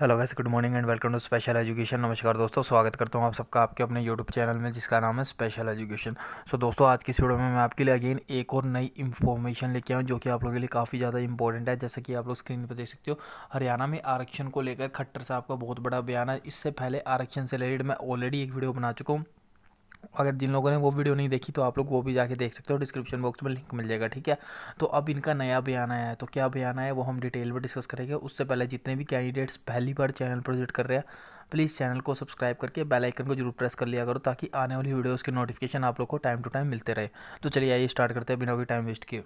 hello वैसे good morning and welcome to special education नमस्कार दोस्तों स्वागत करता हूँ आप सबका आपके अपने यूट्यूब चैनल में जिसका नाम है स्पेशल एजुकेशन सो दोस्तों आज की वीडियो में मैं आपके लिए अगेन एक और नई इन्फॉर्मेशन लेके आऊँ जो कि आप लोगों के लिए काफ़ी ज़्यादा इंपॉर्टेंट है जैसे कि आप लोग स्क्रीन पर देख सकते हो हरियाणा में आरक्षण को लेकर खट्टर साहब का बहुत बड़ा बयान है इससे पहले आरक्षण से रिलेटेड मैं ऑलरेडी एक वीडियो बना चुका हूँ अगर जिन लोगों ने वो वीडियो नहीं देखी तो आप लोग वो भी जाके देख सकते हो डिस्क्रिप्शन बॉक्स में लिंक मिल जाएगा ठीक है तो अब इनका नया बयान आया है तो क्या बयान आया है वो हम डिटेल में डिस्कस करेंगे उससे पहले जितने भी कैंडिडेट्स पहली बार चैनल पर विजिट कर रहे हैं प्लीज़ चैनल को सब्सक्राइब करके बेल आइकन को जरूर प्रेस कर लिया करो ताकि आने वाली वीडियोज़ के नोटिफिकेशन आप लोग को टाइम टू टाइम मिलते रहे तो चलिए आइए स्टार्ट करते हैं बिना कोई टाइम वेस्ट किए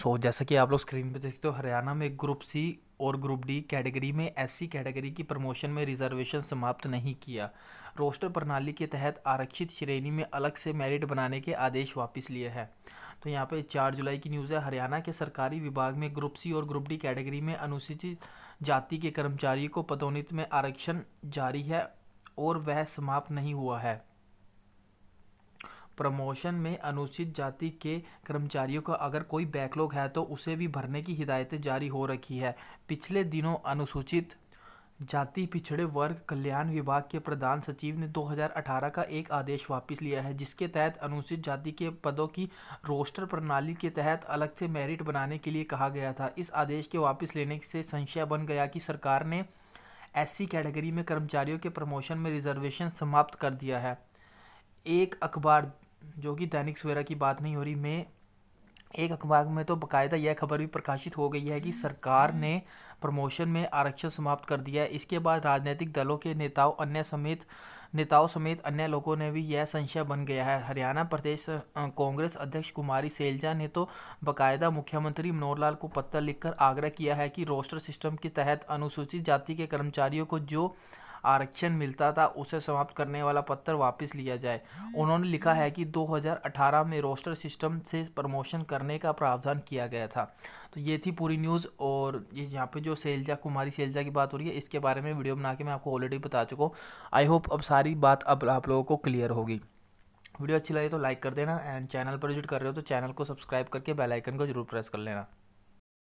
सो so, जैसा कि आप लोग स्क्रीन पे देखते हो हरियाणा में ग्रुप सी और ग्रुप डी कैटेगरी में ऐसी कैटेगरी की प्रमोशन में रिजर्वेशन समाप्त नहीं किया रोस्टर प्रणाली के तहत आरक्षित श्रेणी में अलग से मेरिट बनाने के आदेश वापस लिए हैं तो यहाँ पे चार जुलाई की न्यूज़ है हरियाणा के सरकारी विभाग में ग्रुप सी और ग्रुप डी कैटेगरी में अनुसूचित जाति के कर्मचारियों को पदोन्नति में आरक्षण जारी है और वह समाप्त नहीं हुआ है प्रमोशन में अनुसूचित जाति के कर्मचारियों का अगर कोई बैकलॉग है तो उसे भी भरने की हिदायतें जारी हो रखी है पिछले दिनों अनुसूचित जाति पिछड़े वर्ग कल्याण विभाग के प्रधान सचिव ने 2018 का एक आदेश वापस लिया है जिसके तहत अनुसूचित जाति के पदों की रोस्टर प्रणाली के तहत अलग से मेरिट बनाने के लिए कहा गया था इस आदेश के वापस लेने से संशय बन गया कि सरकार ने एससी कैटेगरी में कर्मचारियों के प्रमोशन में रिजर्वेशन समाप्त कर दिया है एक अखबार जो कि दैनिक सवेरा की बात नहीं हो रही मैं एक अखबार में तो बकायदा यह खबर भी प्रकाशित हो गई है कि सरकार ने प्रमोशन में आरक्षण समाप्त कर दिया है इसके बाद राजनीतिक दलों के नेताओं अन्य समेत नेताओं समेत अन्य लोगों ने भी यह संशय बन गया है हरियाणा प्रदेश कांग्रेस अध्यक्ष कुमारी सेलजा ने तो बकायदा मुख्यमंत्री मनोहर लाल को पत्र लिखकर आग्रह किया है कि रोस्टर सिस्टम के तहत अनुसूचित जाति के कर्मचारियों को जो आरक्षण मिलता था उसे समाप्त करने वाला पत्र वापस लिया जाए उन्होंने लिखा है कि 2018 में रोस्टर सिस्टम से प्रमोशन करने का प्रावधान किया गया था तो ये थी पूरी न्यूज़ और ये यहाँ पे जो सेलजा कुमारी सेलजा की बात हो रही है इसके बारे में वीडियो बना के मैं आपको ऑलरेडी बता चुका हूँ आई होप अब सारी बात अब आप लोगों को क्लियर होगी वीडियो अच्छी लगी तो लाइक कर देना एंड चैनल पर विजिट कर रहे हो तो चैनल को सब्सक्राइब करके बेल आइकन को जरूर प्रेस कर लेना